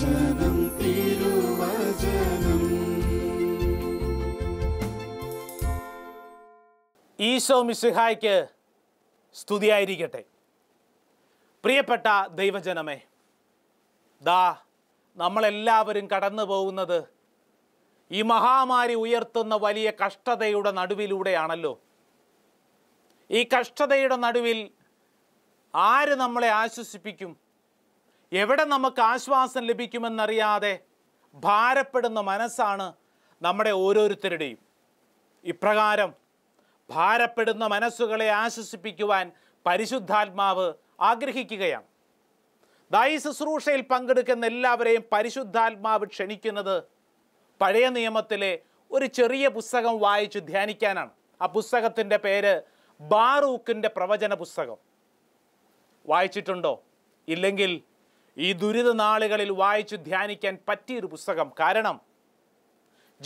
തിരുവചനം തിരുവചനം ഈശോ മിസിഹായ്ക്ക് സ്തുതിയായിരിക്കട്ടെ പ്രിയപ്പെട്ട ദൈവജനമേ ദാ നമ്മളെല്ലാവരും കടന്നു പോകുന്നത് ഈ മഹാമാരി ഉയർത്തുന്ന വലിയ കഷ്ടതയുടെ നടുവിലൂടെയാണല്ലോ ഈ കഷ്ടതയുടെ നടുവിൽ ആര് നമ്മളെ ആശ്വസിപ്പിക്കും എവിടെ നമുക്ക് ആശ്വാസം ലഭിക്കുമെന്നറിയാതെ ഭാരപ്പെടുന്ന മനസ്സാണ് നമ്മുടെ ഓരോരുത്തരുടെയും ഇപ്രകാരം ഭാരപ്പെടുന്ന മനസ്സുകളെ ആശ്വസിപ്പിക്കുവാൻ പരിശുദ്ധാത്മാവ് ആഗ്രഹിക്കുകയാണ് ദായി ശുശ്രൂഷയിൽ പങ്കെടുക്കുന്ന എല്ലാവരെയും പരിശുദ്ധാത്മാവ് ക്ഷണിക്കുന്നത് പഴയ നിയമത്തിലെ ഒരു ചെറിയ പുസ്തകം വായിച്ച് ധ്യാനിക്കാനാണ് ആ പുസ്തകത്തിൻ്റെ പേര് ബാറൂക്കിൻ്റെ പ്രവചന പുസ്തകം വായിച്ചിട്ടുണ്ടോ ഇല്ലെങ്കിൽ ഈ ദുരിത നാളുകളിൽ വായിച്ചു ധ്യാനിക്കാൻ പറ്റിയൊരു പുസ്തകം കാരണം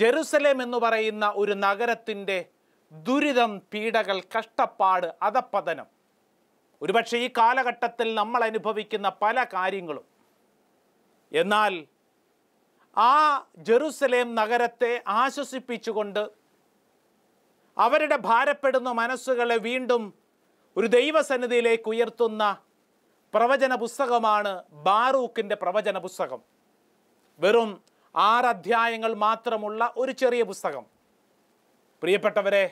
ജെറുസലേം എന്ന് പറയുന്ന ഒരു നഗരത്തിൻ്റെ ദുരിതം പീഡകൾ കഷ്ടപ്പാട് അധപ്പതനം ഒരുപക്ഷെ ഈ കാലഘട്ടത്തിൽ നമ്മൾ അനുഭവിക്കുന്ന പല കാര്യങ്ങളും എന്നാൽ ആ ജെറുസലേം നഗരത്തെ ആശ്വസിപ്പിച്ചുകൊണ്ട് അവരുടെ ഭാരപ്പെടുന്ന മനസ്സുകളെ വീണ്ടും ഒരു ദൈവസന്നിധിയിലേക്ക് ഉയർത്തുന്ന പ്രവചന പുസ്തകമാണ് ബാറൂക്കിൻ്റെ പ്രവചന പുസ്തകം വെറും ആറ് അധ്യായങ്ങൾ മാത്രമുള്ള ഒരു ചെറിയ പുസ്തകം പ്രിയപ്പെട്ടവരെ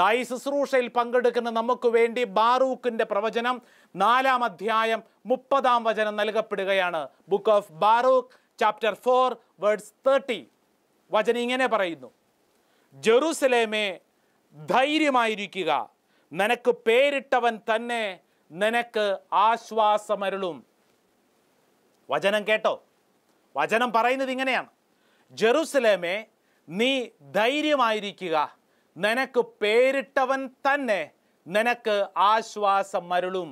ദായി ശുശ്രൂഷയിൽ പങ്കെടുക്കുന്ന നമുക്ക് വേണ്ടി ബാറൂക്കിൻ്റെ പ്രവചനം നാലാം അധ്യായം മുപ്പതാം വചനം നൽകപ്പെടുകയാണ് book of Baruch chapter four words thirty വചനം ഇങ്ങനെ പറയുന്നു ജെറുസലേമേ ധൈര്യമായിരിക്കുക നിനക്ക് പേരിട്ടവൻ തന്നെ നിനക്ക് ആശ്വാസമരുളും വചനം കേട്ടോ വചനം പറയുന്നത് ഇങ്ങനെയാണ് ജെറുസലേമേ നീ ധൈര്യമായിരിക്കുക നിനക്ക് പേരിട്ടവൻ തന്നെ നിനക്ക് ആശ്വാസം മരുളും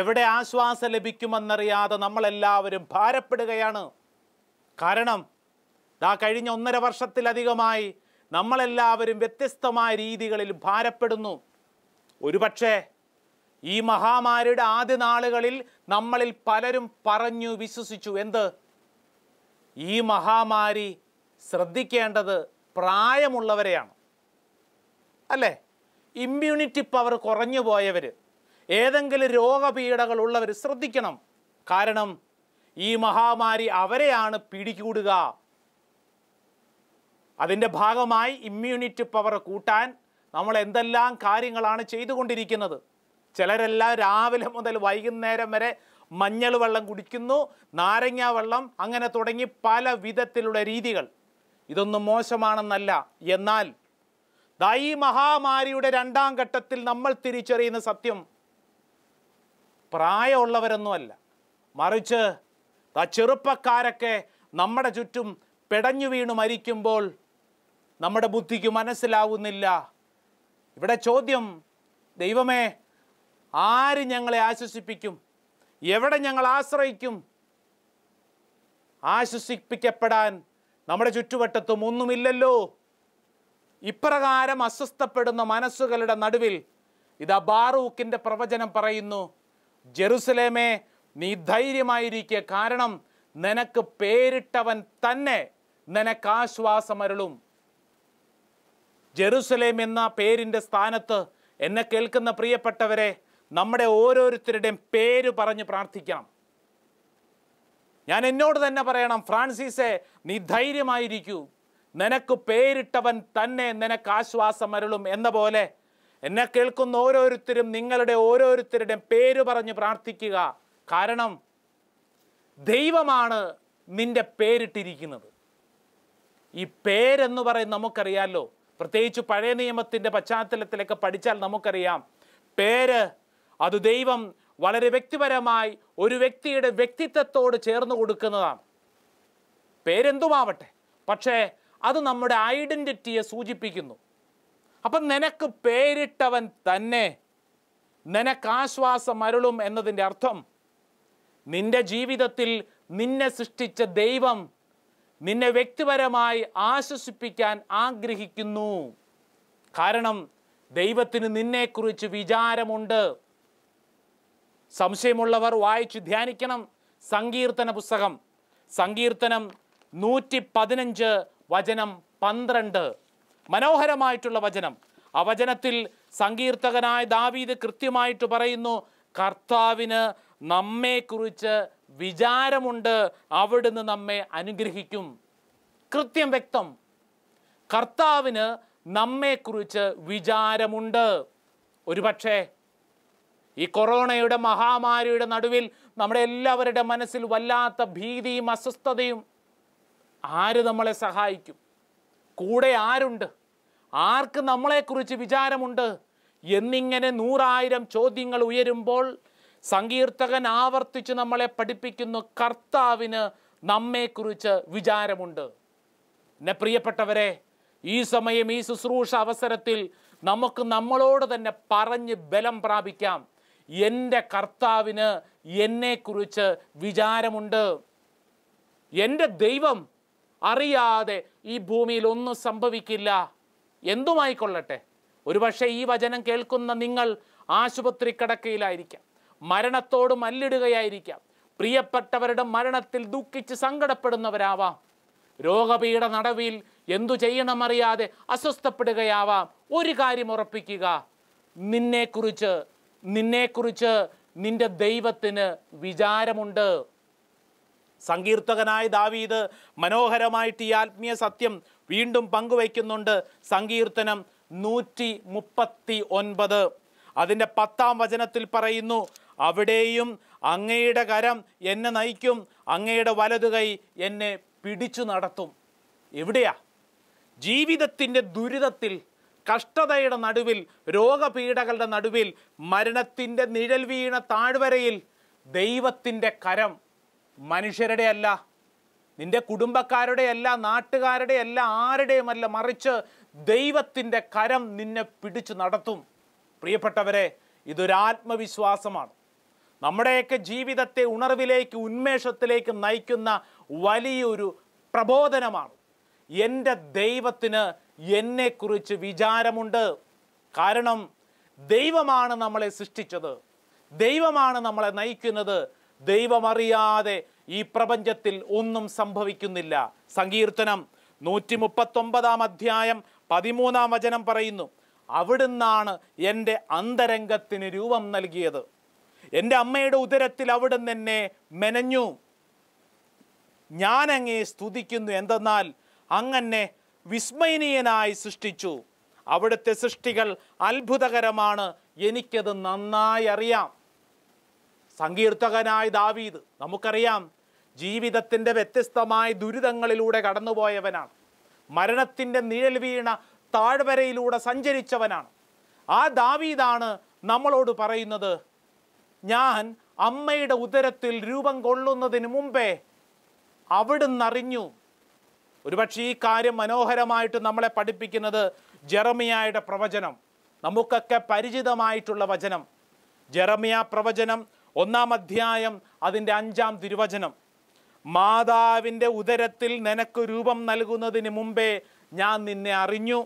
എവിടെ ആശ്വാസം ലഭിക്കുമെന്നറിയാതെ നമ്മളെല്ലാവരും ഭാരപ്പെടുകയാണ് കാരണം ഇതാ കഴിഞ്ഞ ഒന്നര വർഷത്തിലധികമായി നമ്മളെല്ലാവരും വ്യത്യസ്തമായ രീതികളിൽ ഭാരപ്പെടുന്നു ഒരുപക്ഷേ ഈ മഹാമാരിയുടെ ആദ്യ നാളുകളിൽ നമ്മളിൽ പലരും പറഞ്ഞു വിശ്വസിച്ചു എന്ത് ഈ മഹാമാരി ശ്രദ്ധിക്കേണ്ടത് പ്രായമുള്ളവരെയാണ് അല്ലേ ഇമ്മ്യൂണിറ്റി പവർ കുറഞ്ഞു പോയവർ ഏതെങ്കിലും രോഗപീഠകൾ ഉള്ളവർ ശ്രദ്ധിക്കണം കാരണം ഈ മഹാമാരി അവരെയാണ് പിടികൂടുക അതിൻ്റെ ഭാഗമായി ഇമ്മ്യൂണിറ്റി പവർ കൂട്ടാൻ നമ്മൾ എന്തെല്ലാം കാര്യങ്ങളാണ് ചെയ്തുകൊണ്ടിരിക്കുന്നത് ചിലരെല്ലാം രാവിലെ മുതൽ വൈകുന്നേരം വരെ മഞ്ഞൾ വെള്ളം കുടിക്കുന്നു നാരങ്ങ വെള്ളം അങ്ങനെ തുടങ്ങി പല വിധത്തിലുള്ള രീതികൾ ഇതൊന്നും മോശമാണെന്നല്ല എന്നാൽ ദൈ മഹാമാരിയുടെ രണ്ടാം ഘട്ടത്തിൽ നമ്മൾ തിരിച്ചറിയുന്ന സത്യം പ്രായമുള്ളവരൊന്നുമല്ല മറിച്ച് ആ ചെറുപ്പക്കാരൊക്കെ നമ്മുടെ ചുറ്റും പെടഞ്ഞു വീണു മരിക്കുമ്പോൾ നമ്മുടെ ബുദ്ധിക്ക് മനസ്സിലാവുന്നില്ല ഇവിടെ ചോദ്യം ദൈവമേ ആര് ഞങ്ങളെ ആശ്വസിപ്പിക്കും എവിടെ ഞങ്ങൾ ആശ്രയിക്കും ആശ്വസിപ്പിക്കപ്പെടാൻ നമ്മുടെ ചുറ്റുവട്ടത്തും ഒന്നുമില്ലല്ലോ ഇപ്രകാരം അസ്വസ്ഥപ്പെടുന്ന മനസ്സുകളുടെ നടുവിൽ ഇതാ ബാറൂക്കിൻ്റെ പ്രവചനം പറയുന്നു ജെറുസലേമേ നീ ധൈര്യമായിരിക്കുക കാരണം നിനക്ക് പേരിട്ടവൻ തന്നെ നിനക്ക് ആശ്വാസമരുളും ജെറുസലേം എന്ന പേരിൻ്റെ സ്ഥാനത്ത് എന്നെ കേൾക്കുന്ന പ്രിയപ്പെട്ടവരെ നമ്മുടെ ഓരോരുത്തരുടെയും പേര് പറഞ്ഞ് പ്രാർത്ഥിക്കണം ഞാൻ എന്നോട് തന്നെ പറയണം ഫ്രാൻസിസെ നീ ധൈര്യമായിരിക്കൂ നിനക്ക് പേരിട്ടവൻ തന്നെ നിനക്ക് ആശ്വാസം അരുളും എന്ന പോലെ എന്നെ കേൾക്കുന്ന ഓരോരുത്തരും നിങ്ങളുടെ ഓരോരുത്തരുടെയും പേര് പറഞ്ഞ് പ്രാർത്ഥിക്കുക കാരണം ദൈവമാണ് നിന്റെ പേരിട്ടിരിക്കുന്നത് ഈ പേരെന്ന് പറയും നമുക്കറിയാമല്ലോ പ്രത്യേകിച്ച് പഴയ നിയമത്തിൻ്റെ പശ്ചാത്തലത്തിലൊക്കെ പഠിച്ചാൽ നമുക്കറിയാം പേര് അത് ദൈവം വളരെ വ്യക്തിപരമായി ഒരു വ്യക്തിയുടെ വ്യക്തിത്വത്തോട് ചേർന്ന് കൊടുക്കുന്നതാണ് പേരെന്തുമാവട്ടെ പക്ഷേ അത് നമ്മുടെ ഐഡൻറ്റിറ്റിയെ സൂചിപ്പിക്കുന്നു അപ്പം നിനക്ക് പേരിട്ടവൻ തന്നെ നിനക്ക് ആശ്വാസം അരുളും എന്നതിൻ്റെ അർത്ഥം നിന്റെ ജീവിതത്തിൽ നിന്നെ സൃഷ്ടിച്ച ദൈവം നിന്നെ വ്യക്തിപരമായി ആശ്വസിപ്പിക്കാൻ ആഗ്രഹിക്കുന്നു കാരണം ദൈവത്തിന് നിന്നെക്കുറിച്ച് വിചാരമുണ്ട് സംശയമുള്ളവർ വായിച്ച് ധ്യാനിക്കണം സങ്കീർത്തന പുസ്തകം സങ്കീർത്തനം നൂറ്റി പതിനഞ്ച് വചനം പന്ത്രണ്ട് മനോഹരമായിട്ടുള്ള വചനം ആ വചനത്തിൽ സങ്കീർത്തകനായ ദാവീദ് കൃത്യമായിട്ട് പറയുന്നു കർത്താവിന് നമ്മെക്കുറിച്ച് വിചാരമുണ്ട് അവിടുന്ന് നമ്മെ അനുഗ്രഹിക്കും കൃത്യം വ്യക്തം കർത്താവിന് നമ്മെക്കുറിച്ച് വിചാരമുണ്ട് ഒരുപക്ഷേ ഈ കൊറോണയുടെ മഹാമാരിയുടെ നടുവിൽ നമ്മുടെ എല്ലാവരുടെ മനസ്സിൽ വല്ലാത്ത ഭീതിയും അസ്വസ്ഥതയും ആര് നമ്മളെ സഹായിക്കും കൂടെ ആരുണ്ട് ആർക്ക് നമ്മളെക്കുറിച്ച് വിചാരമുണ്ട് എന്നിങ്ങനെ നൂറായിരം ചോദ്യങ്ങൾ ഉയരുമ്പോൾ സങ്കീർത്തകൻ ആവർത്തിച്ച് നമ്മളെ പഠിപ്പിക്കുന്നു കർത്താവിന് നമ്മെക്കുറിച്ച് വിചാരമുണ്ട് എന്നെ പ്രിയപ്പെട്ടവരെ ഈ സമയം ഈ ശുശ്രൂഷ അവസരത്തിൽ നമുക്ക് നമ്മളോട് തന്നെ പറഞ്ഞ് ബലം പ്രാപിക്കാം എൻ്റെ കർത്താവിന് എന്നെക്കുറിച്ച് വിചാരമുണ്ട് എൻ്റെ ദൈവം അറിയാതെ ഈ ഭൂമിയിൽ ഒന്നും സംഭവിക്കില്ല എന്തുമായിക്കൊള്ളട്ടെ ഒരുപക്ഷെ ഈ വചനം കേൾക്കുന്ന നിങ്ങൾ ആശുപത്രി കിടക്കയിലായിരിക്കാം മരണത്തോട് മല്ലിടുകയായിരിക്കാം പ്രിയപ്പെട്ടവരുടെ മരണത്തിൽ ദുഃഖിച്ച് സങ്കടപ്പെടുന്നവരാവാം രോഗപീഠ നടവിൽ എന്തു ചെയ്യണമറിയാതെ അസ്വസ്ഥപ്പെടുകയാവാം ഒരു കാര്യം ഉറപ്പിക്കുക നിന്നെക്കുറിച്ച് നിന്നെക്കുറിച്ച് നിന്റെ ദൈവത്തിന് വിചാരമുണ്ട് സങ്കീർത്തകനായ ദാവീദ് മനോഹരമായിട്ട് ഈ ആത്മീയ സത്യം വീണ്ടും പങ്കുവയ്ക്കുന്നുണ്ട് സങ്കീർത്തനം നൂറ്റി മുപ്പത്തി ഒൻപത് അതിൻ്റെ പത്താം വചനത്തിൽ പറയുന്നു അവിടെയും അങ്ങയുടെ കരം എന്നെ നയിക്കും അങ്ങയുടെ വലതുകൈ എന്നെ പിടിച്ചു നടത്തും എവിടെയാ ജീവിതത്തിൻ്റെ ദുരിതത്തിൽ കഷ്ടതയുടെ നടുവിൽ രോഗപീഠകളുടെ നടുവിൽ മരണത്തിൻ്റെ നിഴൽ വീണ താഴ്വരയിൽ ദൈവത്തിൻ്റെ കരം മനുഷ്യരുടെ അല്ല നിന്റെ കുടുംബക്കാരുടെ അല്ല നാട്ടുകാരുടെ അല്ല ആരുടെയുമല്ല മറിച്ച് ദൈവത്തിൻ്റെ കരം നിന്നെ പിടിച്ചു നടത്തും പ്രിയപ്പെട്ടവരെ ഇതൊരാത്മവിശ്വാസമാണ് നമ്മുടെയൊക്കെ ജീവിതത്തെ ഉണർവിലേക്ക് ഉന്മേഷത്തിലേക്ക് നയിക്കുന്ന വലിയൊരു പ്രബോധനമാണ് എൻ്റെ ദൈവത്തിന് എന്നെക്കുറിച്ച് വിചാരമുണ്ട് കാരണം ദൈവമാണ് നമ്മളെ സൃഷ്ടിച്ചത് ദൈവമാണ് നമ്മളെ നയിക്കുന്നത് ദൈവമറിയാതെ ഈ പ്രപഞ്ചത്തിൽ ഒന്നും സംഭവിക്കുന്നില്ല സങ്കീർത്തനം നൂറ്റി മുപ്പത്തൊമ്പതാം അധ്യായം പതിമൂന്നാം വചനം പറയുന്നു അവിടുന്നാണ് എൻ്റെ അന്തരംഗത്തിന് രൂപം നൽകിയത് എൻ്റെ അമ്മയുടെ ഉദരത്തിൽ അവിടുന്ന് എന്നെ മെനഞ്ഞു അങ്ങയെ സ്തുതിക്കുന്നു എന്തെന്നാൽ അങ്ങനെ വിസ്മയനീയനായി സൃഷ്ടിച്ചു അവിടുത്തെ സൃഷ്ടികൾ അത്ഭുതകരമാണ് എനിക്കത് നന്നായി അറിയാം സങ്കീർത്തകനായ ദാവീദ് നമുക്കറിയാം ജീവിതത്തിൻ്റെ വ്യത്യസ്തമായ ദുരിതങ്ങളിലൂടെ കടന്നുപോയവനാണ് മരണത്തിൻ്റെ നിഴൽ വീണ താഴ്വരയിലൂടെ സഞ്ചരിച്ചവനാണ് ആ ദാവീദാണ് നമ്മളോട് പറയുന്നത് ഞാൻ അമ്മയുടെ ഉദരത്തിൽ രൂപം കൊള്ളുന്നതിന് മുമ്പേ അവിടുന്ന് അറിഞ്ഞു ഒരുപക്ഷെ ഈ കാര്യം മനോഹരമായിട്ട് നമ്മളെ പഠിപ്പിക്കുന്നത് ജെറമിയായുടെ പ്രവചനം നമുക്കൊക്കെ പരിചിതമായിട്ടുള്ള വചനം ജെറമിയ പ്രവചനം ഒന്നാം അധ്യായം അതിൻ്റെ അഞ്ചാം തിരുവചനം മാതാവിൻ്റെ ഉദരത്തിൽ നിനക്ക് രൂപം നൽകുന്നതിന് മുമ്പേ ഞാൻ നിന്നെ അറിഞ്ഞു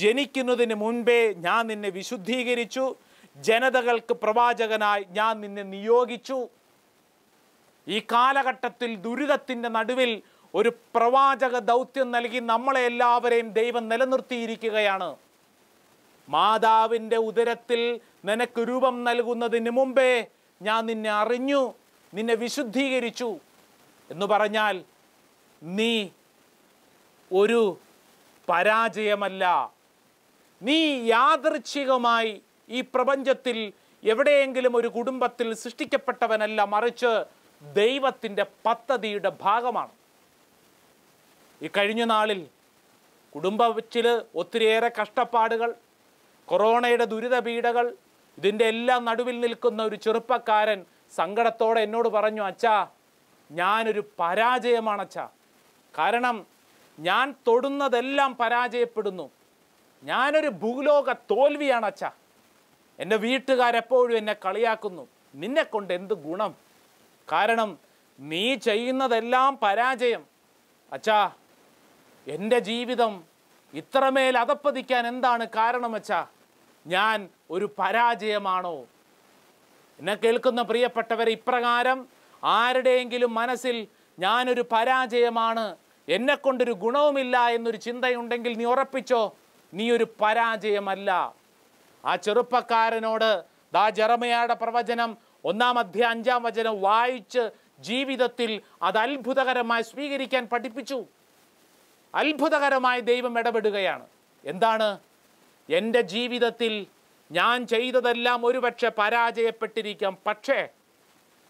ജനിക്കുന്നതിന് മുൻപേ ഞാൻ നിന്നെ വിശുദ്ധീകരിച്ചു ജനതകൾക്ക് പ്രവാചകനായി ഞാൻ നിന്നെ നിയോഗിച്ചു ഈ കാലഘട്ടത്തിൽ ദുരിതത്തിൻ്റെ നടുവിൽ ഒരു പ്രവാചക ദൗത്യം നൽകി നമ്മളെ എല്ലാവരെയും ദൈവം നിലനിർത്തിയിരിക്കുകയാണ് മാതാവിൻ്റെ ഉദരത്തിൽ നിനക്ക് രൂപം നൽകുന്നതിന് മുമ്പേ ഞാൻ നിന്നെ അറിഞ്ഞു നിന്നെ വിശുദ്ധീകരിച്ചു എന്ന് പറഞ്ഞാൽ നീ ഒരു പരാജയമല്ല നീ യാദൃച്ഛികമായി ഈ പ്രപഞ്ചത്തിൽ എവിടെയെങ്കിലും ഒരു കുടുംബത്തിൽ സൃഷ്ടിക്കപ്പെട്ടവനല്ല മറിച്ച് ദൈവത്തിൻ്റെ പദ്ധതിയുടെ ഭാഗമാണ് ഈ കഴിഞ്ഞ നാളിൽ കുടുംബത്തിൽ ഒത്തിരിയേറെ കഷ്ടപ്പാടുകൾ കൊറോണയുടെ ദുരിത പീഡകൾ ഇതിൻ്റെ എല്ലാം നടുവിൽ നിൽക്കുന്ന ഒരു ചെറുപ്പക്കാരൻ സങ്കടത്തോടെ എന്നോട് പറഞ്ഞു അച്ഛാ ഞാനൊരു പരാജയമാണ് അച്ഛാ കാരണം ഞാൻ തൊടുന്നതെല്ലാം പരാജയപ്പെടുന്നു ഞാനൊരു ഭൂലോക തോൽവിയാണ് അച്ഛാ എൻ്റെ വീട്ടുകാരെപ്പോഴും എന്നെ കളിയാക്കുന്നു നിന്നെ കൊണ്ട് എന്ത് ഗുണം കാരണം നീ ചെയ്യുന്നതെല്ലാം പരാജയം അച്ഛാ എൻ്റെ ജീവിതം ഇത്രമേൽ അതപ്പതിക്കാൻ എന്താണ് കാരണം വെച്ചാൽ ഞാൻ ഒരു പരാജയമാണോ എന്നെ കേൾക്കുന്ന പ്രിയപ്പെട്ടവരെ ഇപ്രകാരം ആരുടെയെങ്കിലും മനസ്സിൽ ഞാനൊരു പരാജയമാണ് എന്നെക്കൊണ്ടൊരു ഗുണവുമില്ല എന്നൊരു ചിന്തയുണ്ടെങ്കിൽ നീ ഉറപ്പിച്ചോ നീ ഒരു പരാജയമല്ല ആ ചെറുപ്പക്കാരനോട് ദാ ജറമയാടെ പ്രവചനം ഒന്നാം അധ്യായ അഞ്ചാം വചനം വായിച്ച് ജീവിതത്തിൽ അത് അത്ഭുതകരമായി സ്വീകരിക്കാൻ പഠിപ്പിച്ചു അത്ഭുതകരമായ ദൈവം ഇടപെടുകയാണ് എന്താണ് എൻ്റെ ജീവിതത്തിൽ ഞാൻ ചെയ്തതെല്ലാം ഒരുപക്ഷെ പരാജയപ്പെട്ടിരിക്കാം പക്ഷേ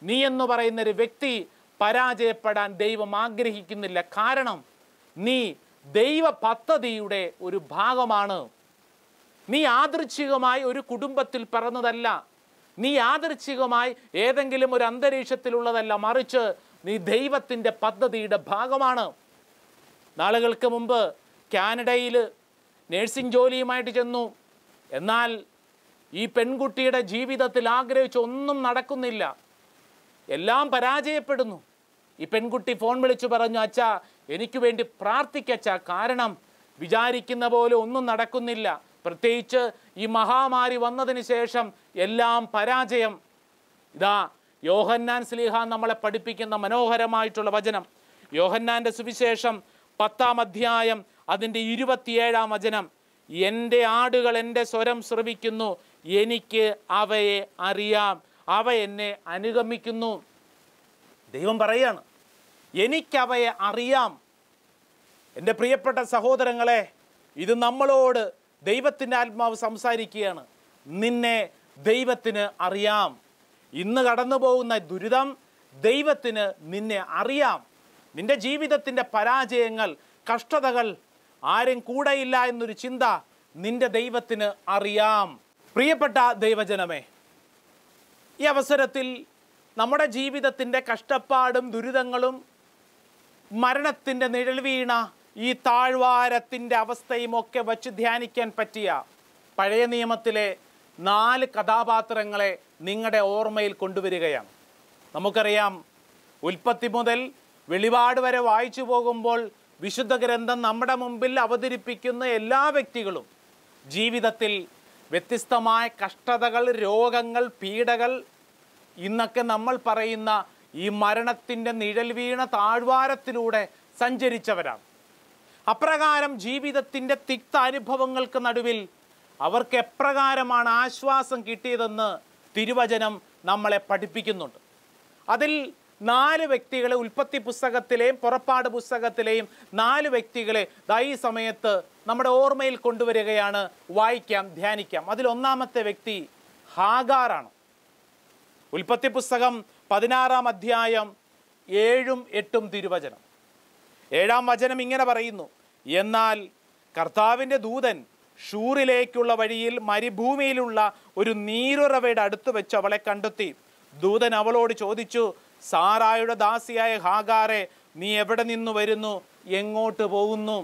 നീ എന്ന് പറയുന്നൊരു വ്യക്തി പരാജയപ്പെടാൻ ദൈവം ആഗ്രഹിക്കുന്നില്ല കാരണം നീ ദൈവ പദ്ധതിയുടെ ഒരു ഭാഗമാണ് നീ ആദർശികമായി ഒരു കുടുംബത്തിൽ പിറന്നതല്ല നീ ആദർശികമായി ഏതെങ്കിലും ഒരു അന്തരീക്ഷത്തിലുള്ളതല്ല മറിച്ച് നീ ദൈവത്തിൻ്റെ പദ്ധതിയുടെ ഭാഗമാണ് നാളുകൾക്ക് മുമ്പ് കാനഡയിൽ നേഴ്സിംഗ് ജോലിയുമായിട്ട് ചെന്നു എന്നാൽ ഈ പെൺകുട്ടിയുടെ ജീവിതത്തിൽ ആഗ്രഹിച്ച ഒന്നും നടക്കുന്നില്ല എല്ലാം പരാജയപ്പെടുന്നു ഈ പെൺകുട്ടി ഫോൺ വിളിച്ചു പറഞ്ഞു അച്ഛ എനിക്ക് വേണ്ടി പ്രാർത്ഥിക്കച്ച കാരണം വിചാരിക്കുന്ന പോലെ ഒന്നും നടക്കുന്നില്ല പ്രത്യേകിച്ച് ഈ മഹാമാരി വന്നതിന് ശേഷം എല്ലാം പരാജയം ഇതാ യോഹന്നാൻ സ്ലീഹ നമ്മളെ പഠിപ്പിക്കുന്ന മനോഹരമായിട്ടുള്ള വചനം യോഹന്നാൻ്റെ സുവിശേഷം പത്താം അധ്യായം അതിൻ്റെ ഇരുപത്തിയേഴാം വചനം എൻ്റെ ആടുകൾ എൻ്റെ സ്വരം ശ്രവിക്കുന്നു എനിക്ക് അവയെ അറിയാം അവ എന്നെ അനുഗമിക്കുന്നു ദൈവം പറയാണ് എനിക്കവയെ അറിയാം എൻ്റെ പ്രിയപ്പെട്ട സഹോദരങ്ങളെ ഇത് നമ്മളോട് ദൈവത്തിൻ്റെ ആത്മാവ് സംസാരിക്കുകയാണ് നിന്നെ ദൈവത്തിന് അറിയാം ഇന്ന് കടന്നു പോകുന്ന ദുരിതം ദൈവത്തിന് നിന്നെ അറിയാം നിന്റെ ജീവിതത്തിൻ്റെ പരാജയങ്ങൾ കഷ്ടതകൾ ആരും കൂടെയില്ല എന്നൊരു ചിന്ത നിന്റെ ദൈവത്തിന് അറിയാം പ്രിയപ്പെട്ട ദൈവജനമേ ഈ അവസരത്തിൽ നമ്മുടെ ജീവിതത്തിൻ്റെ കഷ്ടപ്പാടും ദുരിതങ്ങളും മരണത്തിൻ്റെ നിഴൽ വീണ ഈ താഴ്വാരത്തിൻ്റെ അവസ്ഥയും ഒക്കെ വച്ച് ധ്യാനിക്കാൻ പറ്റിയ പഴയ നിയമത്തിലെ നാല് കഥാപാത്രങ്ങളെ നിങ്ങളുടെ ഓർമ്മയിൽ കൊണ്ടുവരികയാണ് നമുക്കറിയാം ഉൽപ്പത്തി മുതൽ വെളിപാട് വരെ വായിച്ചു പോകുമ്പോൾ വിശുദ്ധ ഗ്രന്ഥം നമ്മുടെ മുമ്പിൽ അവതരിപ്പിക്കുന്ന എല്ലാ വ്യക്തികളും ജീവിതത്തിൽ വ്യത്യസ്തമായ കഷ്ടതകൾ രോഗങ്ങൾ പീഡകൾ ഇന്നൊക്കെ നമ്മൾ പറയുന്ന ഈ മരണത്തിൻ്റെ നിഴൽ വീണ താഴ്വാരത്തിലൂടെ സഞ്ചരിച്ചവരാണ് അപ്രകാരം ജീവിതത്തിൻ്റെ തിക്ത അനുഭവങ്ങൾക്ക് നടുവിൽ അവർക്ക് എപ്രകാരമാണ് ആശ്വാസം കിട്ടിയതെന്ന് തിരുവചനം നമ്മളെ പഠിപ്പിക്കുന്നുണ്ട് അതിൽ നാല് വ്യക്തികളെ ഉൽപ്പത്തി പുസ്തകത്തിലെയും പുറപ്പാട് പുസ്തകത്തിലെയും നാല് വ്യക്തികളെ ഈ സമയത്ത് നമ്മുടെ ഓർമ്മയിൽ കൊണ്ടുവരികയാണ് വായിക്കാം ധ്യാനിക്കാം അതിലൊന്നാമത്തെ വ്യക്തി ഹാഗാറാണ് ഉൽപ്പത്തി പുസ്തകം പതിനാറാം അധ്യായം ഏഴും എട്ടും തിരുവചനം ഏഴാം വചനം ഇങ്ങനെ പറയുന്നു എന്നാൽ കർത്താവിൻ്റെ ദൂതൻ ഷൂറിലേക്കുള്ള വഴിയിൽ മരുഭൂമിയിലുള്ള ഒരു നീരുറവയുടെ അടുത്ത് വെച്ച് അവളെ കണ്ടെത്തി ദൂതൻ അവളോട് ചോദിച്ചു സാറായുടെ ദാസിയായ ഹാഗാറെ നീ എവിടെ നിന്ന് വരുന്നു എങ്ങോട്ട് പോകുന്നു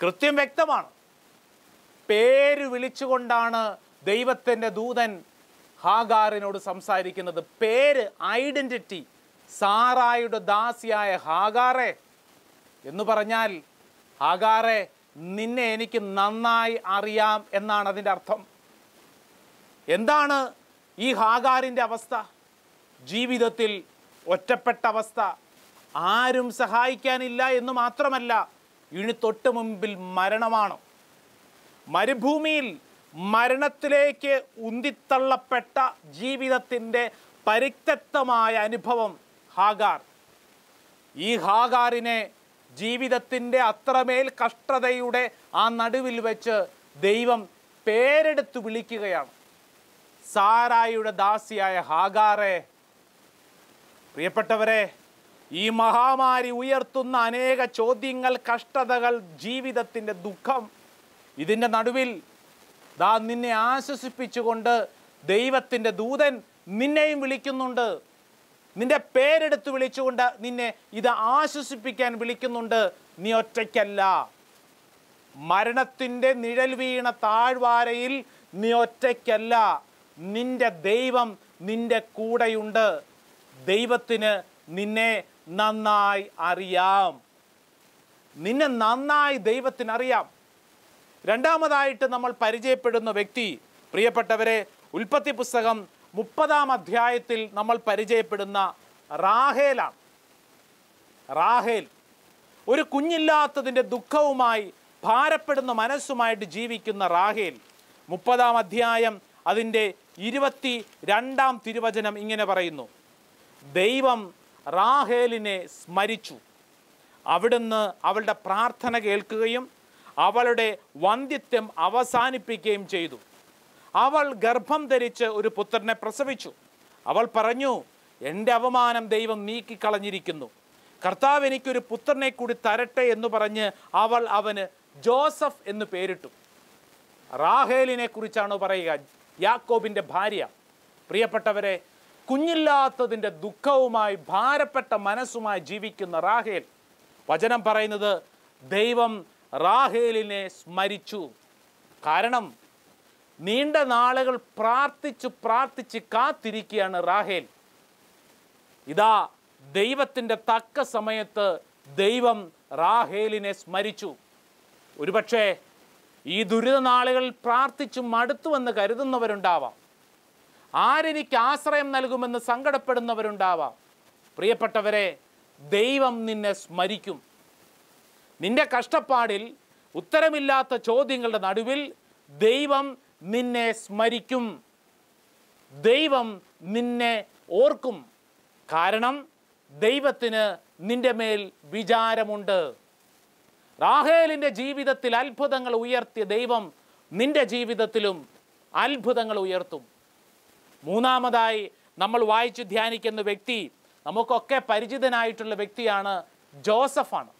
കൃത്യം വ്യക്തമാണ് പേര് വിളിച്ചുകൊണ്ടാണ് ദൈവത്തിൻ്റെ ദൂതൻ ഹാഗാറിനോട് സംസാരിക്കുന്നത് പേര് ഐഡൻറ്റിറ്റി സാറായുടെ ദാസിയായ ഹാഗാറെ എന്ന് പറഞ്ഞാൽ ഹാഗാറെ നിന്നെ എനിക്ക് നന്നായി അറിയാം എന്നാണ് അതിൻ്റെ അർത്ഥം എന്താണ് ഈ ഹാഗാറിൻ്റെ അവസ്ഥ ജീവിതത്തിൽ ഒറ്റപ്പെട്ട അവസ്ഥ ആരും സഹായിക്കാനില്ല എന്ന് മാത്രമല്ല ഇനി തൊട്ട് മുമ്പിൽ മരണമാണ് മരുഭൂമിയിൽ മരണത്തിലേക്ക് ഉന്തിത്തള്ളപ്പെട്ട ജീവിതത്തിൻ്റെ പരിത്യക്തമായ അനുഭവം ഹാഗാർ ഈ ഹാഗാറിനെ ജീവിതത്തിൻ്റെ അത്രമേൽ കഷ്ടതയുടെ ആ നടുവിൽ വെച്ച് ദൈവം പേരെടുത്ത് വിളിക്കുകയാണ് സാരായുടെ ദാസിയായ ഹാഗാറെ പ്രിയപ്പെട്ടവരെ ഈ മഹാമാരി ഉയർത്തുന്ന അനേക ചോദ്യങ്ങൾ കഷ്ടതകൾ ജീവിതത്തിൻ്റെ ദുഃഖം ഇതിൻ്റെ നടുവിൽ ദാ നിന്നെ ആശ്വസിപ്പിച്ചുകൊണ്ട് ദൈവത്തിൻ്റെ ദൂതൻ നിന്നെയും വിളിക്കുന്നുണ്ട് നിന്റെ പേരെടുത്ത് വിളിച്ചുകൊണ്ട് നിന്നെ ഇത് ആശ്വസിപ്പിക്കാൻ വിളിക്കുന്നുണ്ട് നീ ഒറ്റയ്ക്കല്ല മരണത്തിൻ്റെ നിഴൽ വീണ താഴ്വാരയിൽ നീ ഒറ്റയ്ക്കല്ല നിന്റെ ദൈവം നിന്റെ കൂടെയുണ്ട് ദൈവത്തിന് നിന്നെ നന്നായി അറിയാം നിന്നെ നന്നായി ദൈവത്തിന് അറിയാം രണ്ടാമതായിട്ട് നമ്മൾ പരിചയപ്പെടുന്ന വ്യക്തി പ്രിയപ്പെട്ടവരെ ഉൽപ്പത്തി പുസ്തകം മുപ്പതാം അധ്യായത്തിൽ നമ്മൾ പരിചയപ്പെടുന്ന റാഹേലാണ് റാഹേൽ ഒരു കുഞ്ഞില്ലാത്തതിൻ്റെ ദുഃഖവുമായി ഭാരപ്പെടുന്ന മനസ്സുമായിട്ട് ജീവിക്കുന്ന റാഹേൽ മുപ്പതാം അധ്യായം അതിൻ്റെ ഇരുപത്തി രണ്ടാം തിരുവചനം ഇങ്ങനെ പറയുന്നു ദൈവം റാഹേലിനെ സ്മരിച്ചു അവിടുന്ന് അവളുടെ പ്രാർത്ഥന കേൾക്കുകയും അവളുടെ വന്ധ്യത്വം അവസാനിപ്പിക്കുകയും ചെയ്തു അവൾ ഗർഭം ധരിച്ച് ഒരു പുത്രനെ പ്രസവിച്ചു അവൾ പറഞ്ഞു എൻ്റെ അവമാനം ദൈവം നീക്കിക്കളഞ്ഞിരിക്കുന്നു കർത്താവ് എനിക്കൊരു പുത്രനെ കൂടി തരട്ടെ എന്ന് പറഞ്ഞ് അവൾ അവന് ജോസഫ് എന്ന് പേരിട്ടു റാഹേലിനെ കുറിച്ചാണ് പറയുക യാക്കോബിൻ്റെ ഭാര്യ പ്രിയപ്പെട്ടവരെ കുഞ്ഞില്ലാത്തതിൻ്റെ ദുഃഖവുമായി ഭാരപ്പെട്ട മനസ്സുമായി ജീവിക്കുന്ന റാഹേൽ വചനം പറയുന്നത് ദൈവം റാഹേലിനെ സ്മരിച്ചു കാരണം നീണ്ട നാളുകൾ പ്രാർത്ഥിച്ച് പ്രാർത്ഥിച്ച് കാത്തിരിക്കുകയാണ് റാഹേൽ ഇതാ ദൈവത്തിൻ്റെ തക്ക സമയത്ത് ദൈവം റാഹേലിനെ സ്മരിച്ചു ഒരുപക്ഷേ ഈ ദുരിത നാളുകളിൽ പ്രാർത്ഥിച്ചും മടുത്തുവെന്ന് കരുതുന്നവരുണ്ടാവാം ആരെനിക്ക് ആശ്രയം നൽകുമെന്ന് സങ്കടപ്പെടുന്നവരുണ്ടാവാം പ്രിയപ്പെട്ടവരെ ദൈവം നിന്നെ സ്മരിക്കും നിന്റെ കഷ്ടപ്പാടിൽ ഉത്തരമില്ലാത്ത ചോദ്യങ്ങളുടെ നടുവിൽ ദൈവം നിന്നെ സ്മരിക്കും ദൈവം നിന്നെ ഓർക്കും കാരണം ദൈവത്തിന് നിന്റെ മേൽ വിചാരമുണ്ട് റാഹേലിൻ്റെ ജീവിതത്തിൽ അത്ഭുതങ്ങൾ ഉയർത്തിയ ദൈവം നിന്റെ ജീവിതത്തിലും അത്ഭുതങ്ങൾ ഉയർത്തും മൂന്നാമതായി നമ്മൾ വായിച്ചു ധ്യാനിക്കുന്ന വ്യക്തി നമുക്കൊക്കെ പരിചിതനായിട്ടുള്ള വ്യക്തിയാണ് ജോസഫാണ്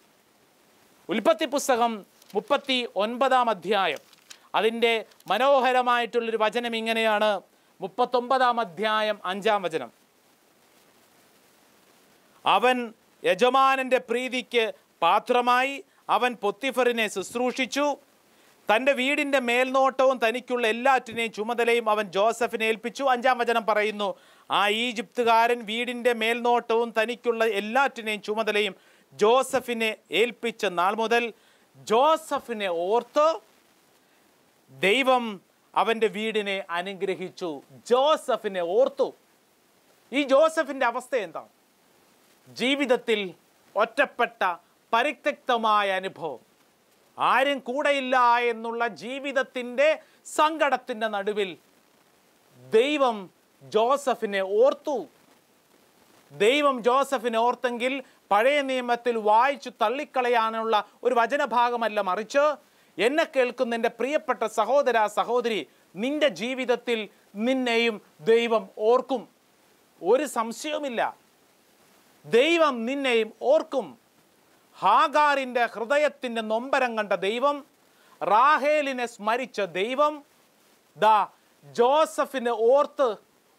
ഉൽപ്പത്തി പുസ്തകം മുപ്പത്തി ഒൻപതാം അധ്യായം അതിൻ്റെ മനോഹരമായിട്ടുള്ളൊരു വചനം ഇങ്ങനെയാണ് മുപ്പത്തൊമ്പതാം അധ്യായം അഞ്ചാം വചനം അവൻ യജമാനൻ്റെ പ്രീതിക്ക് പാത്രമായി അവൻ പൊത്തിഫറിനെ ശുശ്രൂഷിച്ചു തൻ്റെ വീടിൻ്റെ മേൽനോട്ടവും തനിക്കുള്ള എല്ലാറ്റിനെയും ചുമതലയും അവൻ ജോസഫിനെ ഏൽപ്പിച്ചു അഞ്ചാം വചനം പറയുന്നു ആ ഈജിപ്തുകാരൻ വീടിൻ്റെ മേൽനോട്ടവും തനിക്കുള്ള എല്ലാറ്റിനെയും ചുമതലയും ജോസഫിനെ ഏൽപ്പിച്ച നാൾ മുതൽ ജോസഫിനെ ഓർത്ത് ദൈവം അവൻ്റെ വീടിനെ അനുഗ്രഹിച്ചു ജോസഫിനെ ഓർത്തു ഈ ജോസഫിൻ്റെ അവസ്ഥ എന്താണ് ജീവിതത്തിൽ ഒറ്റപ്പെട്ട പരിത്യക്തമായ അനുഭവം ആരും കൂടെയില്ല എന്നുള്ള ജീവിതത്തിൻ്റെ സങ്കടത്തിൻ്റെ നടുവിൽ ദൈവം ജോസഫിനെ ഓർത്തു ദൈവം ജോസഫിനെ ഓർത്തെങ്കിൽ പഴയ നിയമത്തിൽ വായിച്ചു തള്ളിക്കളയാനുള്ള ഒരു വചനഭാഗമല്ല മറിച്ച് എന്നെ കേൾക്കുന്ന എൻ്റെ പ്രിയപ്പെട്ട സഹോദര സഹോദരി നിന്റെ ജീവിതത്തിൽ നിന്നെയും ദൈവം ഓർക്കും ഒരു സംശയവുമില്ല ദൈവം നിന്നെയും ഓർക്കും ഹാഗാറിൻ്റെ ഹൃദയത്തിൻ്റെ നൊമ്പരം കണ്ട ദൈവം റാഹേലിനെ സ്മരിച്ച ദൈവം ദ ജോസഫിനെ ഓർത്ത്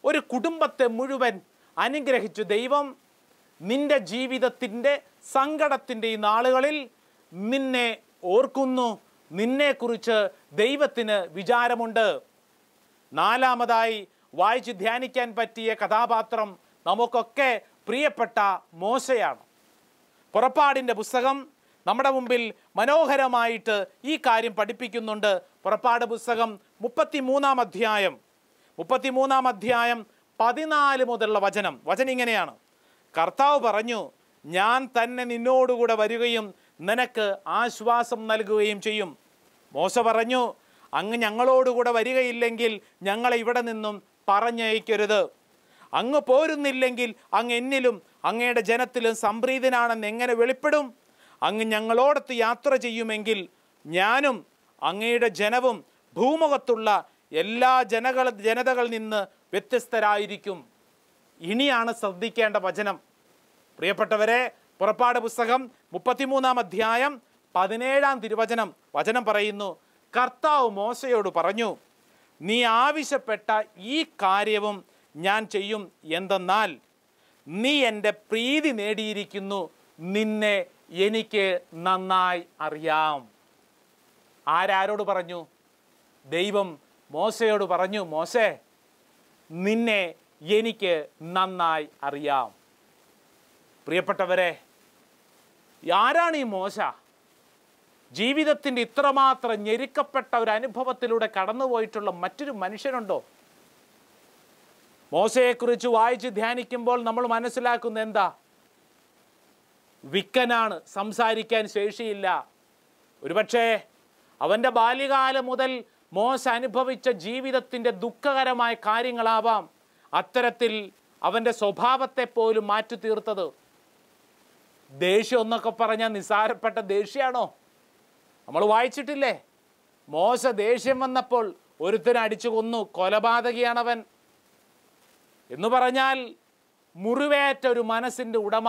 ഒരു കുടുംബത്തെ മുഴുവൻ അനുഗ്രഹിച്ചു ദൈവം നിന്റെ ജീവിതത്തിൻ്റെ സങ്കടത്തിൻ്റെ ഈ നാളുകളിൽ നിന്നെ ഓർക്കുന്നു നിന്നെക്കുറിച്ച് ദൈവത്തിന് വിചാരമുണ്ട് നാലാമതായി വായിച്ച് ധ്യാനിക്കാൻ പറ്റിയ കഥാപാത്രം നമുക്കൊക്കെ പ്രിയപ്പെട്ട മോശയാണ് പുറപ്പാടിൻ്റെ പുസ്തകം നമ്മുടെ മുമ്പിൽ മനോഹരമായിട്ട് ഈ കാര്യം പഠിപ്പിക്കുന്നുണ്ട് പുറപ്പാട് പുസ്തകം മുപ്പത്തിമൂന്നാം അധ്യായം മുപ്പത്തിമൂന്നാം അധ്യായം പതിനാല് മുതലുള്ള വചനം വചനം ഇങ്ങനെയാണ് കർത്താവ് പറഞ്ഞു ഞാൻ തന്നെ നിന്നോടുകൂടെ വരികയും നിനക്ക് ആശ്വാസം നൽകുകയും ചെയ്യും മോശ പറഞ്ഞു അങ്ങ് ഞങ്ങളോടുകൂടെ വരികയില്ലെങ്കിൽ ഞങ്ങളെ ഇവിടെ നിന്നും പറഞ്ഞയക്കരുത് അങ്ങ് പോരുന്നില്ലെങ്കിൽ അങ്ങ് എന്നിലും അങ്ങയുടെ ജനത്തിലും സംപ്രീതനാണെന്ന് എങ്ങനെ വെളിപ്പെടും അങ്ങ് ഞങ്ങളോടൊത്ത് യാത്ര ചെയ്യുമെങ്കിൽ ഞാനും അങ്ങയുടെ ജനവും ഭൂമുഖത്തുള്ള എല്ലാ ജനകൾ ജനതകളിൽ നിന്ന് വ്യത്യസ്തരായിരിക്കും ഇനിയാണ് ശ്രദ്ധിക്കേണ്ട വചനം പ്രിയപ്പെട്ടവരെ പുറപ്പാട് പുസ്തകം മുപ്പത്തിമൂന്നാം അധ്യായം പതിനേഴാം തിരുവചനം വചനം പറയുന്നു കർത്താവ് മോശയോട് പറഞ്ഞു നീ ആവശ്യപ്പെട്ട ഈ കാര്യവും ഞാൻ ചെയ്യും എന്തെന്നാൽ നീ എൻ്റെ പ്രീതി നേടിയിരിക്കുന്നു നിന്നെ എനിക്ക് നന്നായി അറിയാം ആരാരോട് പറഞ്ഞു ദൈവം മോശയോട് പറഞ്ഞു മോശേ നിന്നെ എനിക്ക് നന്നായി അറിയാം പ്രിയപ്പെട്ടവരെ ആരാണ് ഈ മോശ ജീവിതത്തിൻ്റെ ഇത്രമാത്രം ഞെരുക്കപ്പെട്ട ഒരു അനുഭവത്തിലൂടെ കടന്നുപോയിട്ടുള്ള മറ്റൊരു മനുഷ്യനുണ്ടോ മോശയെക്കുറിച്ച് വായിച്ച് ധ്യാനിക്കുമ്പോൾ നമ്മൾ മനസ്സിലാക്കുന്ന എന്താ വിക്കനാണ് സംസാരിക്കാൻ ശേഷിയില്ല ഒരുപക്ഷേ അവൻ്റെ ബാല്യകാലം മുതൽ മോശ അനുഭവിച്ച ജീവിതത്തിൻ്റെ ദുഃഖകരമായ കാര്യങ്ങളാവാം അത്തരത്തിൽ അവൻ്റെ സ്വഭാവത്തെ പോലും മാറ്റി തീർത്തത് ദേഷ്യം എന്നൊക്കെ പറഞ്ഞാൽ നിസ്സാരപ്പെട്ട ദേഷ്യമാണോ നമ്മൾ വായിച്ചിട്ടില്ലേ മോശ ദേഷ്യം വന്നപ്പോൾ ഒരുത്തനെ കൊന്നു കൊലപാതകിയാണവൻ എന്ന് പറഞ്ഞാൽ മുറിവേറ്റ ഒരു മനസ്സിൻ്റെ ഉടമ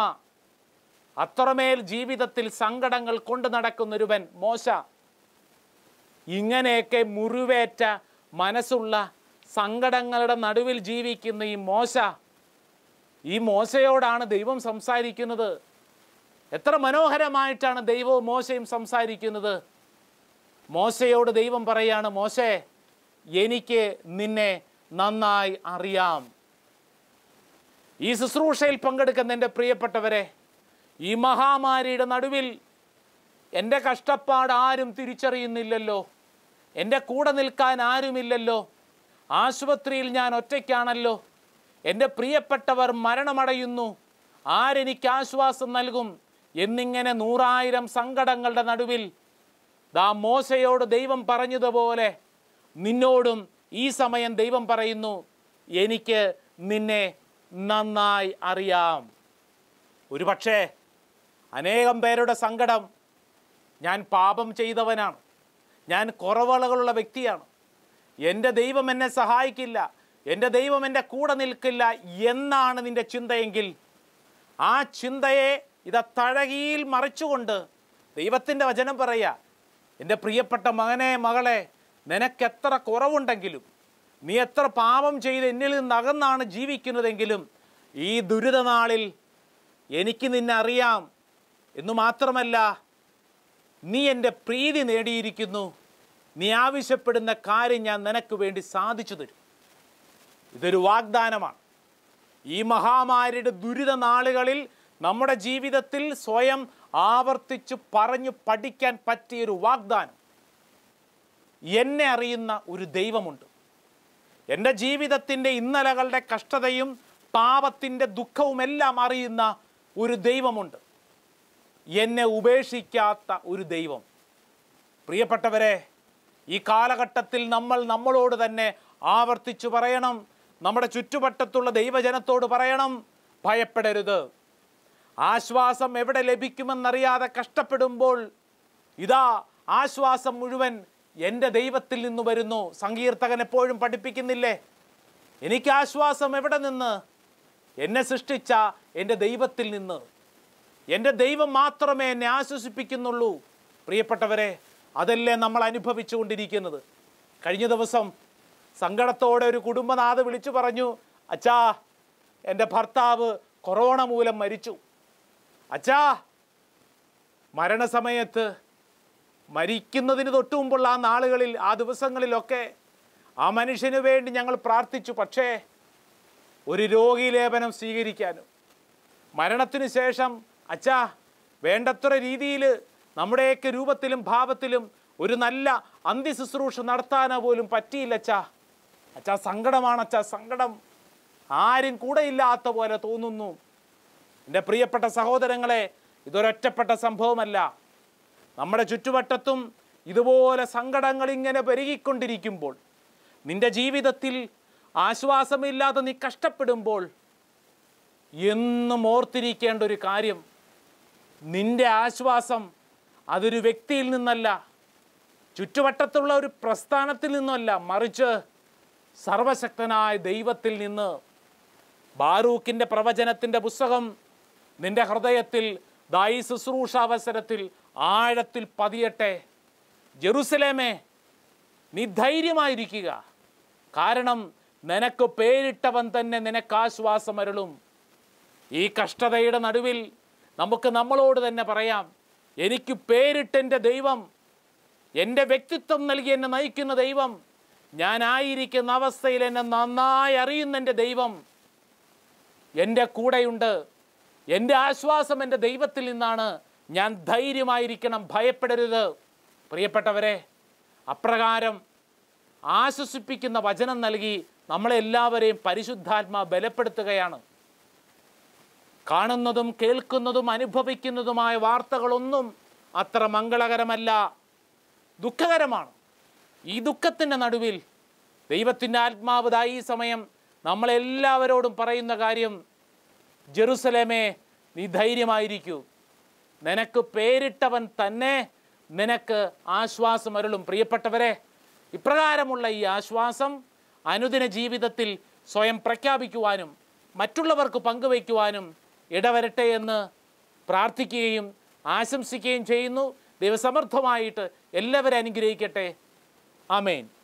അത്രമേൽ ജീവിതത്തിൽ സങ്കടങ്ങൾ കൊണ്ട് നടക്കുന്നൊരുവൻ മോശ ഇങ്ങനെയൊക്കെ മുറിവേറ്റ മനസ്സുള്ള സങ്കടങ്ങളുടെ നടുവിൽ ജീവിക്കുന്ന ഈ മോശ ഈ മോശയോടാണ് ദൈവം സംസാരിക്കുന്നത് എത്ര മനോഹരമായിട്ടാണ് ദൈവവും മോശയും സംസാരിക്കുന്നത് മോശയോട് ദൈവം പറയാണ് മോശേ എനിക്ക് നിന്നെ നന്നായി അറിയാം ഈ ശുശ്രൂഷയിൽ പങ്കെടുക്കുന്ന എൻ്റെ പ്രിയപ്പെട്ടവരെ ഈ മഹാമാരിയുടെ നടുവിൽ എൻ്റെ കഷ്ടപ്പാട് ആരും തിരിച്ചറിയുന്നില്ലല്ലോ എൻ്റെ കൂടെ നിൽക്കാൻ ആരുമില്ലല്ലോ ആശുപത്രിയിൽ ഞാൻ ഒറ്റയ്ക്കാണല്ലോ എൻ്റെ പ്രിയപ്പെട്ടവർ മരണമടയുന്നു ആരെനിക്ക് ആശ്വാസം നൽകും എന്നിങ്ങനെ നൂറായിരം സങ്കടങ്ങളുടെ നടുവിൽ ദാ മോശയോട് ദൈവം പറഞ്ഞതുപോലെ നിന്നോടും ഈ സമയം ദൈവം പറയുന്നു എനിക്ക് നിന്നെ നന്നായി അറിയാം ഒരു പക്ഷേ അനേകം പേരുടെ സങ്കടം ഞാൻ പാപം ചെയ്തവനാണ് ഞാൻ കുറവുകളുള്ള വ്യക്തിയാണ് എൻ്റെ ദൈവം എന്നെ സഹായിക്കില്ല എൻ്റെ ദൈവം എൻ്റെ കൂടെ നിൽക്കില്ല എന്നാണ് നിൻ്റെ ചിന്തയെങ്കിൽ ആ ചിന്തയെ ഇത തഴകിയിൽ മറിച്ചുകൊണ്ട് ദൈവത്തിൻ്റെ വചനം പറയുക എൻ്റെ പ്രിയപ്പെട്ട മകനെ മകളെ നിനക്കെത്ര കുറവുണ്ടെങ്കിലും നീ എത്ര പാപം ചെയ്ത് എന്നിൽ നിന്ന് അകന്നാണ് ജീവിക്കുന്നതെങ്കിലും ഈ ദുരിതനാളിൽ എനിക്ക് നിന്നെ അറിയാം എന്നു മാത്രമല്ല നീ എൻ്റെ പ്രീതി നേടിയിരിക്കുന്നു നീ ആവശ്യപ്പെടുന്ന കാര്യം ഞാൻ നിനക്ക് വേണ്ടി സാധിച്ചു തരും ഇതൊരു വാഗ്ദാനമാണ് ഈ മഹാമാരിയുടെ ദുരിത നാളുകളിൽ നമ്മുടെ ജീവിതത്തിൽ സ്വയം ആവർത്തിച്ച് പറഞ്ഞു പഠിക്കാൻ പറ്റിയൊരു വാഗ്ദാനം എന്നെ അറിയുന്ന ഒരു ദൈവമുണ്ട് എൻ്റെ ജീവിതത്തിൻ്റെ ഇന്നലകളുടെ കഷ്ടതയും പാപത്തിൻ്റെ ദുഃഖവും എല്ലാം അറിയുന്ന ഒരു ദൈവമുണ്ട് എന്നെ ഉപേക്ഷിക്കാത്ത ഒരു ദൈവം പ്രിയപ്പെട്ടവരെ ഈ കാലഘട്ടത്തിൽ നമ്മൾ നമ്മളോട് തന്നെ ആവർത്തിച്ചു പറയണം നമ്മുടെ ചുറ്റുവട്ടത്തുള്ള ദൈവജനത്തോട് പറയണം ഭയപ്പെടരുത് ആശ്വാസം എവിടെ ലഭിക്കുമെന്നറിയാതെ കഷ്ടപ്പെടുമ്പോൾ ഇതാ ആശ്വാസം മുഴുവൻ എൻ്റെ ദൈവത്തിൽ നിന്ന് വരുന്നു സങ്കീർത്തകൻ എപ്പോഴും പഠിപ്പിക്കുന്നില്ലേ എനിക്ക് ആശ്വാസം എവിടെ നിന്ന് എന്നെ സൃഷ്ടിച്ച എൻ്റെ ദൈവത്തിൽ നിന്ന് എൻ്റെ ദൈവം മാത്രമേ എന്നെ ആശ്വസിപ്പിക്കുന്നുള്ളൂ പ്രിയപ്പെട്ടവരെ അതല്ലേ നമ്മൾ അനുഭവിച്ചു കൊണ്ടിരിക്കുന്നത് കഴിഞ്ഞ ദിവസം സങ്കടത്തോടെ ഒരു കുടുംബനാഥ വിളിച്ചു പറഞ്ഞു അച്ഛാ എൻ്റെ ഭർത്താവ് കൊറോണ മൂലം മരിച്ചു അച്ഛാ മരണസമയത്ത് മരിക്കുന്നതിന് തൊട്ടു മുമ്പുള്ള ആ നാളുകളിൽ ആ ദിവസങ്ങളിലൊക്കെ ആ മനുഷ്യന് വേണ്ടി ഞങ്ങൾ പ്രാർത്ഥിച്ചു പക്ഷേ ഒരു രോഗീലേപനം സ്വീകരിക്കാനും മരണത്തിന് ശേഷം അച്ഛാ വേണ്ടത്ര രീതിയിൽ നമ്മുടെയൊക്കെ രൂപത്തിലും ഭാവത്തിലും ഒരു നല്ല അന്ത്യശുശ്രൂഷ നടത്താനോ പോലും പറ്റിയില്ല അച്ഛാ അച്ഛാ സങ്കടമാണ് അച്ഛാ സങ്കടം ആരും കൂടെ ഇല്ലാത്ത പോലെ തോന്നുന്നു എൻ്റെ പ്രിയപ്പെട്ട സഹോദരങ്ങളെ ഇതൊരൊറ്റപ്പെട്ട സംഭവമല്ല നമ്മുടെ ചുറ്റുവട്ടത്തും ഇതുപോലെ സങ്കടങ്ങൾ ഇങ്ങനെ പെരുകിക്കൊണ്ടിരിക്കുമ്പോൾ നിന്റെ ജീവിതത്തിൽ ആശ്വാസമില്ലാതെ നീ കഷ്ടപ്പെടുമ്പോൾ എന്നും ഓർത്തിരിക്കേണ്ട ഒരു കാര്യം നിന്റെ ആശ്വാസം അതൊരു വ്യക്തിയിൽ നിന്നല്ല ചുറ്റുവട്ടത്തുള്ള ഒരു പ്രസ്ഥാനത്തിൽ നിന്നല്ല മറിച്ച് സർവശക്തനായ ദൈവത്തിൽ നിന്ന് ബാറൂക്കിൻ്റെ പ്രവചനത്തിൻ്റെ പുസ്തകം നിന്റെ ഹൃദയത്തിൽ ദായി ശുശ്രൂഷാവസരത്തിൽ ആഴത്തിൽ പതിയട്ടെ ജെറുസലേമേ നീ ധൈര്യമായിരിക്കുക കാരണം നിനക്ക് പേരിട്ടവൻ തന്നെ നിനക്ക് അരുളും ഈ കഷ്ടതയുടെ നടുവിൽ നമുക്ക് നമ്മളോട് തന്നെ പറയാം എനിക്ക് പേരിട്ടെൻ്റെ ദൈവം എൻ്റെ വ്യക്തിത്വം നൽകി എന്നെ നയിക്കുന്ന ദൈവം ഞാനായിരിക്കുന്ന അവസ്ഥയിൽ എന്നെ നന്നായി അറിയുന്ന എൻ്റെ ദൈവം എൻ്റെ കൂടെയുണ്ട് എൻ്റെ ആശ്വാസം എൻ്റെ ദൈവത്തിൽ നിന്നാണ് ഞാൻ ധൈര്യമായിരിക്കണം ഭയപ്പെടരുത് പ്രിയപ്പെട്ടവരെ അപ്രകാരം ആശ്വസിപ്പിക്കുന്ന വചനം നൽകി നമ്മളെല്ലാവരെയും പരിശുദ്ധാത്മാ ബലപ്പെടുത്തുകയാണ് കാണുന്നതും കേൾക്കുന്നതും അനുഭവിക്കുന്നതുമായ വാർത്തകളൊന്നും അത്ര മംഗളകരമല്ല ദുഃഖകരമാണ് ഈ ദുഃഖത്തിൻ്റെ നടുവിൽ ദൈവത്തിൻ്റെ ആത്മാവതായി ഈ സമയം നമ്മളെല്ലാവരോടും പറയുന്ന കാര്യം ജെറുസലേമേ നീ ധൈര്യമായിരിക്കൂ നിനക്ക് പേരിട്ടവൻ തന്നെ നിനക്ക് ആശ്വാസം അരുളും പ്രിയപ്പെട്ടവരെ ഇപ്രകാരമുള്ള ഈ ആശ്വാസം അനുദിന ജീവിതത്തിൽ സ്വയം പ്രഖ്യാപിക്കുവാനും മറ്റുള്ളവർക്ക് പങ്കുവയ്ക്കുവാനും ഇടവരട്ടെ എന്ന് പ്രാർത്ഥിക്കുകയും ആശംസിക്കുകയും ചെയ്യുന്നു ദൈവസമർത്ഥമായിട്ട് എല്ലാവരെ അനുഗ്രഹിക്കട്ടെ ആമേൻ